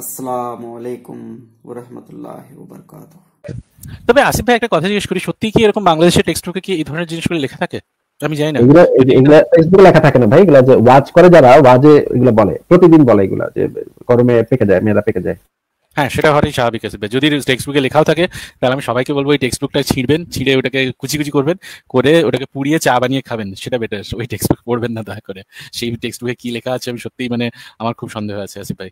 আসসালামু আলাইকুম ওরহমতুল্লাহ ওবরকাত তবে আসিফ ভাই একটা কথা জিজ্ঞেস করি সত্যি কি এরকম বাংলাদেশের টেক্সট বুকে কি এই ধরনের জিনিসগুলো লেখা থাকে আমি জানি না এগুলো এগুলো ফেসবুকে লেখা থাকে না ভাই এগুলো যে ওয়াচ করে যারা ওয়াজে এগুলো বলে প্রতিদিন বলে এগুলো যে গরমে পেকে যায় মেয়েরা পেকে যায় হ্যাঁ সেটা হওয়ারই স্বাভাবিক আছে যদি টেক্সট বুকে লেখাও থাকে তাহলে আমি সবাইকে বলবো ওই টেক্সট বুকটা ছিঁড়বেন ছিঁড়ে ওটাকে কুচি কুচি করবেন করে ওটাকে পুড়িয়ে চা বানিয়ে খাবেন সেটা বেটার ওই টেক্সট বুক পড়বেন না দয়া করে সেই টেক্সট বুকে কি লেখা আছে আমি সত্যিই মানে আমার খুব সন্দেহ আছে আসিফ ভাই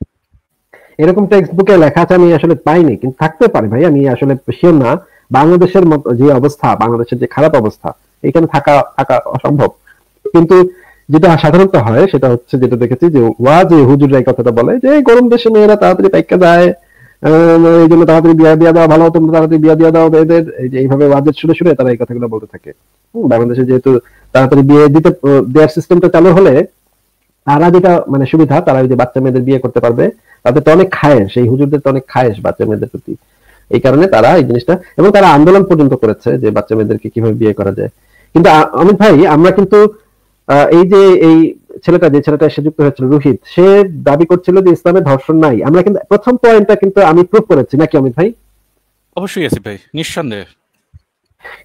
এরকম টেক্সট লেখা আছে আমি আসলে পাইনি কিন্তু থাকতে পারে ভাই আমি আসলে শিওর না বাংলাদেশের মতো যে অবস্থা বাংলাদেশের যে খারাপ অবস্থা এখানে থাকা থাকা অসম্ভব কিন্তু যেটা সাধারণত হয় সেটা হচ্ছে যেটা দেখেছি যে ওয়া যে হুজুররা এই কথাটা বলে যে গরম দেশে মেয়েরা তাড়াতাড়ি পাইকা যায় এই জন্য তাড়াতাড়ি বিয়া দেওয়া ভালো হতো তাড়াতাড়ি বিয়া দেওয়া এদের এইভাবে শুনে শুনে তারা এই কথাগুলো বলতে থাকে বাংলাদেশে যেহেতু তাড়াতাড়ি বিয়ে দিতে দেওয়ার সিস্টেমটা চালু হলে তারা যেটা মানে সুবিধা তারা যদি বাচ্চা মেয়েদের বিয়ে করতে পারবে তাদের তো অনেক খায়েস এই হুজুরদের তো অনেক খায়েস বাচ্চা মেয়েদের প্রতি এই কারণে তারা এই জিনিসটা এবং তারা আন্দোলন পর্যন্ত করেছে যে বাচ্চা মেয়েদেরকে কিভাবে বিয়ে করা যায় কিন্তু অমিত ভাই আমরা কিন্তু এই যে এই ছেলেটা যে ছেলেটা এসে যুক্ত হয়েছিল রোহিত সে দাবি করছিল যে ইসলামে ধর্ষণ নাই আমরা কিন্তু প্রথম পয়েন্টটা কিন্তু আমি প্রুভ করেছি নাকি অমিত ভাই অবশ্যই আসি ভাই নিঃসন্দেহে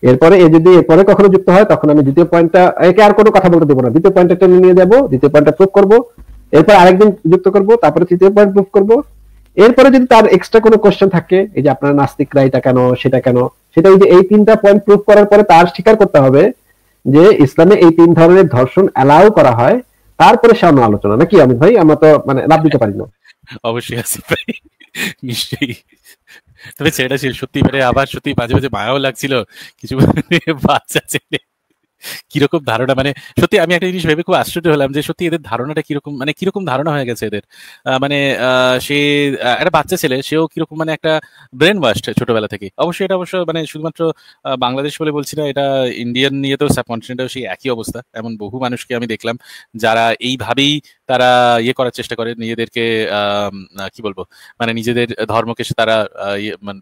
এরপরে এ যদি এরপরে কখনো যুক্ত হয় তখন আমি দ্বিতীয় পয়েন্টটা একে আর কোনো কথা বলতে দেবো না দ্বিতীয় পয়েন্টটা টেনে নিয়ে যাবো দ্বিতীয় পয়েন্টটা প্রুভ করবো এরপর আরেকদিন যুক্ত করব তারপরে তৃতীয় পয়েন্ট প্রুফ করব এরপরে যদি তার এক্সট্রা কোনো কোশ্চেন থাকে এই যে আপনার নাস্তিকরা এটা কেন সেটা কেন সেটা যদি এই তিনটা পয়েন্ট প্রুফ করার পরে তার স্বীকার করতে হবে যে ইসলামে এই তিন ধরনের ধর্ষণ অ্যালাউ করা হয় তারপরে সামনে আলোচনা নাকি আমি ভাই আমরা তো মানে লাভ দিতে পারি না অবশ্যই আসিফ ভাই নিশ্চয়ই তবে ছেলেটা সত্যি মানে আবার সত্যি মাঝে মাঝে মায়াও লাগছিল কিছু বাচ্চা ছেলে কিরকম ধারণা মানে সত্যি আমি একটা জিনিস ভেবে খুব আশ্চর্য হলাম যে সত্যি এদের ধারণাটা কিরকম মানে কিরকম ধারণা হয়ে গেছে এদের মানে সে একটা বাচ্চা ছেলে সেও কিরকম মানে একটা ব্রেন ওয়াশড ছোটবেলা থেকে অবশ্যই এটা অবশ্য মানে শুধুমাত্র বাংলাদেশ বলে বলছি না এটা ইন্ডিয়ান নিয়ে তো সাবকন্টিনেন্টেও সেই একই অবস্থা এমন বহু মানুষকে আমি দেখলাম যারা এইভাবেই তারা ইয়ে করার চেষ্টা করে নিজেদেরকে কি বলবো মানে নিজেদের ধর্মকে তারা ইয়ে, মানে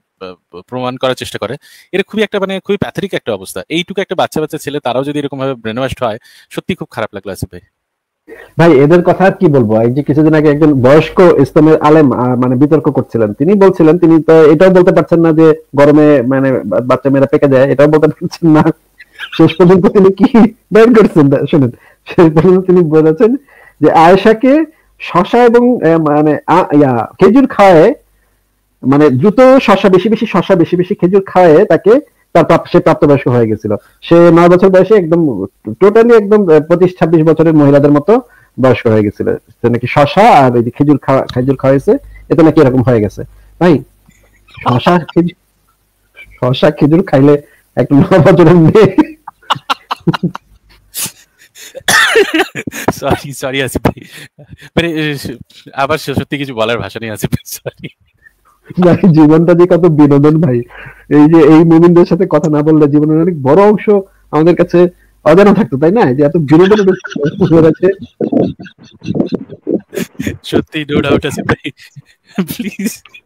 প্রমাণ করার চেষ্টা করে এটা খুবই একটা মানে খুবই প্যাথেটিক একটা অবস্থা এইটুকু একটা বাচ্চা বাচ্চা ছেলে তারাও যদি এরকম ভাবে ব্রেন হয় সত্যি খুব খারাপ লাগলো আসিফ ভাই ভাই এদের কথা কি বলবো এই যে কিছুদিন আগে একজন বয়স্ক ইসলামের আলেম মানে বিতর্ক করছিলেন তিনি বলছিলেন তিনি তো এটাও বলতে পারছেন না যে গরমে মানে বাচ্চা মেয়েরা পেকে যায় এটাও বলতে পারছেন না শেষ পর্যন্ত তিনি কি বের করছেন শুনেন শেষ পর্যন্ত তিনি বলেছেন যে আয়েশাকে শশা এবং মানে খেজুর খাওয়ায় মানে দ্রুত শশা বেশি বেশি শশা বেশি বেশি খেজুর খায় তাকে তার সে প্রাপ্তবয়স্ক হয়ে গেছিল সে নয় বছর বয়সে একদম টোটালি একদম পঁচিশ ছাব্বিশ বছরের মহিলাদের মতো বয়স্ক হয়ে গেছিল নাকি শশা আর এই যে খেজুর খাওয়া খেজুর খাওয়াইছে এটা নাকি এরকম হয়ে গেছে তাই শশা শশা খেজুর খাইলে একটা নয় বছরের মেয়ে সরি সরি আসিফ মানে আবার সত্যি কিছু বলার ভাষা নেই আসিফ সরি জীবনটা যে কত বিনোদন ভাই এই যে এই মুমিনদের সাথে কথা না বললে জীবনের অনেক বড় অংশ আমাদের কাছে অজানা থাকতো তাই না যে এত বিনোদন আছে সত্যি নো ডাউট আছে ভাই প্লিজ